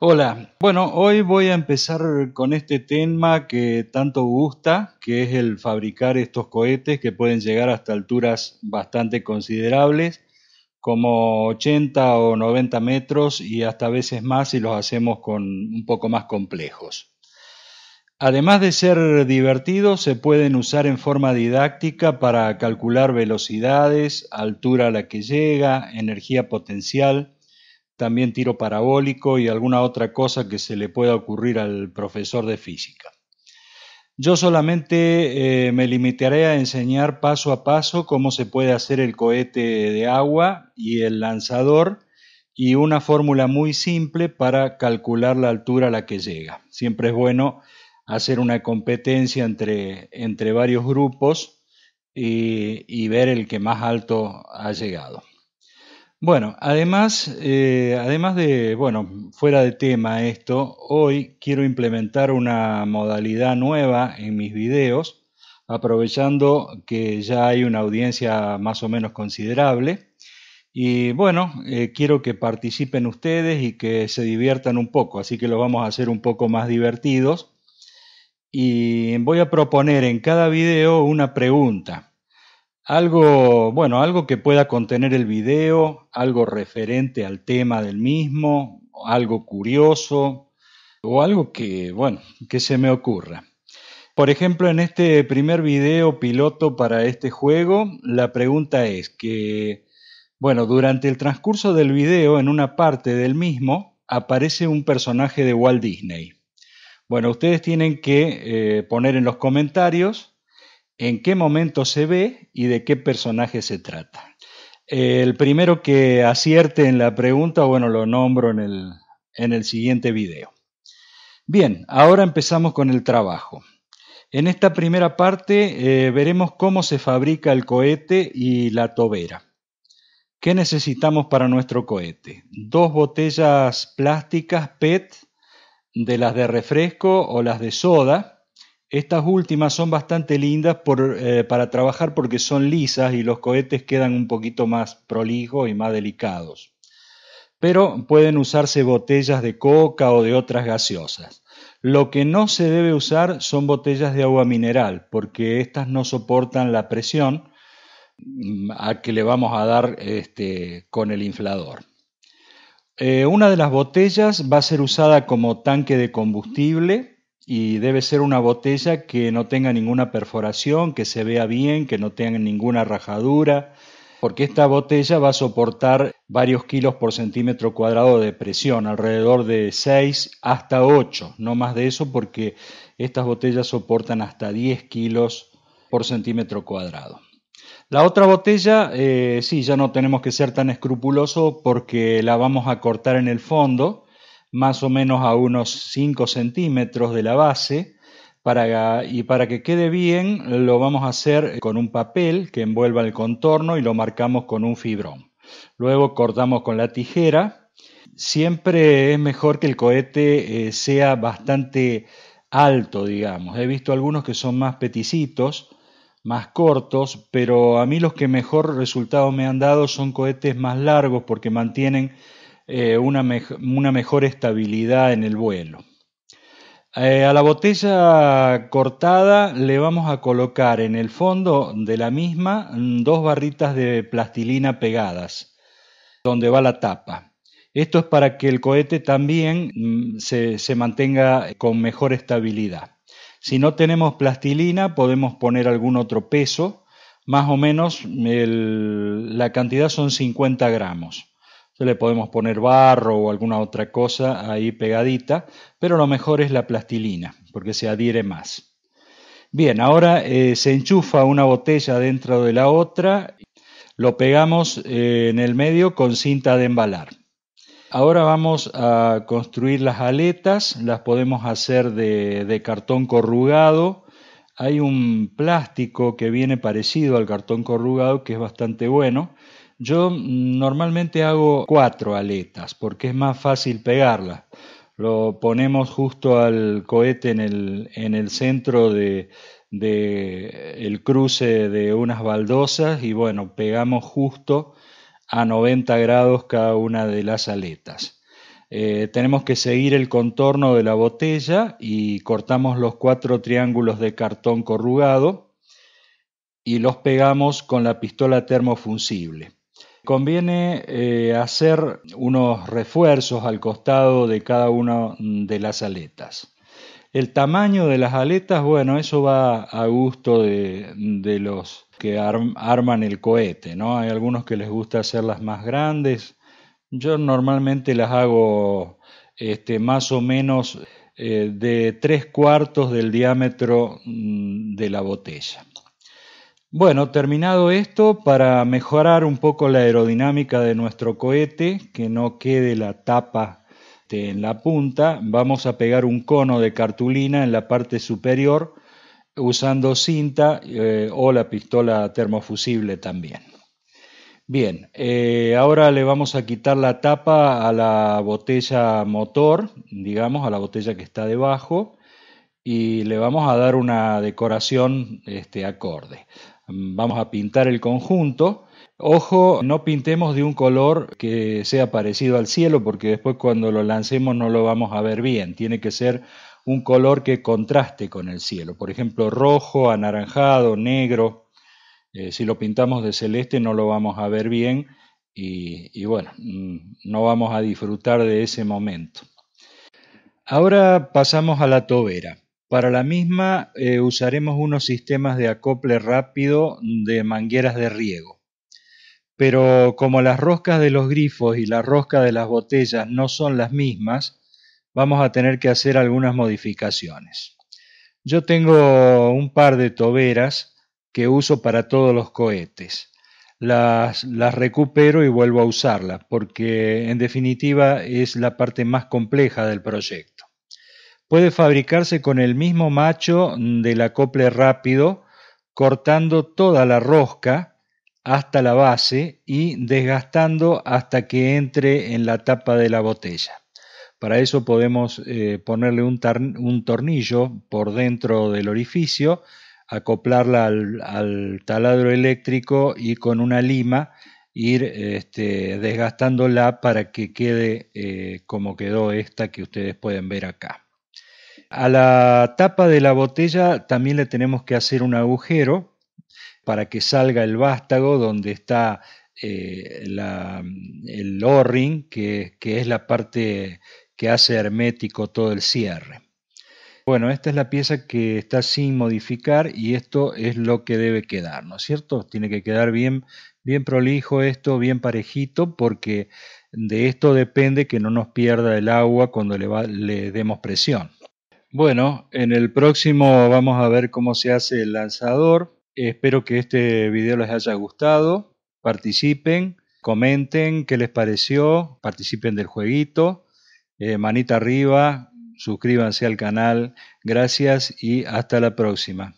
Hola, bueno, hoy voy a empezar con este tema que tanto gusta, que es el fabricar estos cohetes que pueden llegar hasta alturas bastante considerables, como 80 o 90 metros y hasta veces más si los hacemos con un poco más complejos. Además de ser divertidos, se pueden usar en forma didáctica para calcular velocidades, altura a la que llega, energía potencial, también tiro parabólico y alguna otra cosa que se le pueda ocurrir al profesor de física. Yo solamente eh, me limitaré a enseñar paso a paso cómo se puede hacer el cohete de agua y el lanzador y una fórmula muy simple para calcular la altura a la que llega. Siempre es bueno hacer una competencia entre, varios grupos y ver el que más alto ha llegado. Bueno, además, eh, además de, bueno, fuera de tema esto, hoy quiero implementar una modalidad nueva en mis videos, aprovechando que ya hay una audiencia más o menos considerable. Y bueno, eh, quiero que participen ustedes y que se diviertan un poco, así que lo vamos a hacer un poco más divertidos. Y voy a proponer en cada video una pregunta algo, bueno, algo que pueda contener el video, algo referente al tema del mismo, algo curioso o algo que, bueno, que se me ocurra. Por ejemplo, en este primer video piloto para este juego, la pregunta es que, bueno, durante el transcurso del video, en una parte del mismo, aparece un personaje de Walt Disney. Bueno, ustedes tienen que eh, poner en los comentarios en qué momento se ve y de qué personaje se trata. El primero que acierte en la pregunta, bueno, lo nombro en el, siguiente video. Bien, ahora empezamos con el trabajo. En esta primera parte eh, veremos cómo se fabrica el cohete y la tobera. ¿Qué necesitamos para nuestro cohete? Dos botellas plásticas PET de las de refresco o las de soda estas últimas son bastante lindas eh, para trabajar porque son lisas y los cohetes quedan un poquito más prolijos y más delicados. Pero pueden usarse botellas de coca o de otras gaseosas. Lo que no se debe usar son botellas de agua mineral porque estas no soportan la presión mm, a que le vamos a dar este, con el inflador. Eh, una de las botellas va a ser usada como tanque de combustible y debe ser una botella que no tenga ninguna perforación, que se vea bien, que no tenga ninguna rajadura, porque esta botella va a soportar varios kilos por centímetro cuadrado de presión, alrededor de 6 hasta 8, no más de eso porque estas botellas soportan hasta 10 kilos por centímetro cuadrado. La otra botella, eh, sí, ya no tenemos que ser tan escrupuloso porque la vamos a cortar en el fondo más o menos a unos 5 centímetros de la base. Para, y para que quede bien lo vamos a hacer con un papel que envuelva el contorno y lo marcamos con un fibrón. Luego cortamos con la tijera. Siempre es mejor que el cohete eh, sea bastante alto, digamos. He visto algunos que son más peticitos, más cortos, pero a mí los que mejor resultado me han dado son cohetes más largos porque mantienen eh, una, mejor estabilidad en el vuelo. Eh, a la botella cortada le vamos a colocar en el fondo de la misma mm, dos barritas de plastilina pegadas, donde va la tapa. Esto es para que el cohete también mm, se, mantenga con mejor estabilidad. Si no tenemos plastilina, podemos poner algún otro peso, más o menos la cantidad son 50 gramos le podemos poner barro o alguna otra cosa ahí pegadita, pero lo mejor es la plastilina, porque se adhiere más. Bien, ahora eh, se enchufa una botella dentro de la otra, lo pegamos eh, en el medio con cinta de embalar. Ahora vamos a construir las aletas, las podemos hacer de cartón corrugado, hay un plástico que viene parecido al cartón corrugado que es bastante bueno. Yo normalmente hago cuatro aletas porque es más fácil pegarlas. Lo ponemos justo al cohete en el, centro de, el cruce de unas baldosas y bueno, pegamos justo a 90 grados cada una de las aletas. Eh, tenemos que seguir el contorno de la botella y cortamos los cuatro triángulos de cartón corrugado y los pegamos con la pistola termofusible. Conviene eh, hacer unos refuerzos al costado de cada una de las aletas. El tamaño de las aletas, bueno, eso va a gusto de, los que arman el cohete, ¿no? Hay algunos que les gusta hacerlas más grandes. Yo normalmente las hago este, más o menos eh, de tres cuartos del diámetro mm, de la botella. Bueno, terminado esto, para mejorar un poco la aerodinámica de nuestro cohete, que no quede la tapa en la punta, vamos a pegar un cono de cartulina en la parte superior usando cinta eh, o la pistola termofusible también. Bien, eh, ahora le vamos a quitar la tapa a la botella motor, digamos, a la botella que está debajo, y le vamos a dar una decoración este, acorde vamos a pintar el conjunto. Ojo, no pintemos de un color que sea parecido al cielo porque después cuando lo lancemos no lo vamos a ver bien. Tiene que ser un color que contraste con el cielo. Por ejemplo, rojo, anaranjado, negro. Eh, si lo pintamos de celeste no lo vamos a ver bien y bueno, mm, no vamos a disfrutar de ese momento. Ahora pasamos a la tobera. Para la misma eh, usaremos unos sistemas de acople rápido de mangueras de riego. Pero como las roscas de los grifos y la rosca de las botellas no son las mismas, vamos a tener que hacer algunas modificaciones. Yo tengo un par de toberas que uso para todos los cohetes. Las, las recupero y vuelvo a usarlas porque en definitiva es la parte más compleja del proyecto puede fabricarse con el mismo macho del acople rápido, cortando toda la rosca hasta la base y desgastando hasta que entre en la tapa de la botella. Para eso podemos eh, ponerle un, tornillo por dentro del orificio, acoplarla al, taladro eléctrico y con una lima ir este, desgastándola para que quede eh, como quedó esta que ustedes pueden ver acá. A la tapa de la botella también le tenemos que hacer un agujero para que salga el vástago donde está eh, el o-ring, que, es la parte que hace hermético todo el cierre. Bueno, esta es la pieza que está sin modificar y esto es lo que debe quedar, ¿no es cierto? Tiene que quedar bien, bien prolijo esto, bien parejito, porque de esto depende que no nos pierda el agua cuando le demos presión. Bueno, en el próximo vamos a ver cómo se hace el lanzador. Espero que este video les haya gustado. Participen, comenten qué les pareció, participen del jueguito. Eh, manita arriba, suscríbanse al canal. Gracias y hasta la próxima.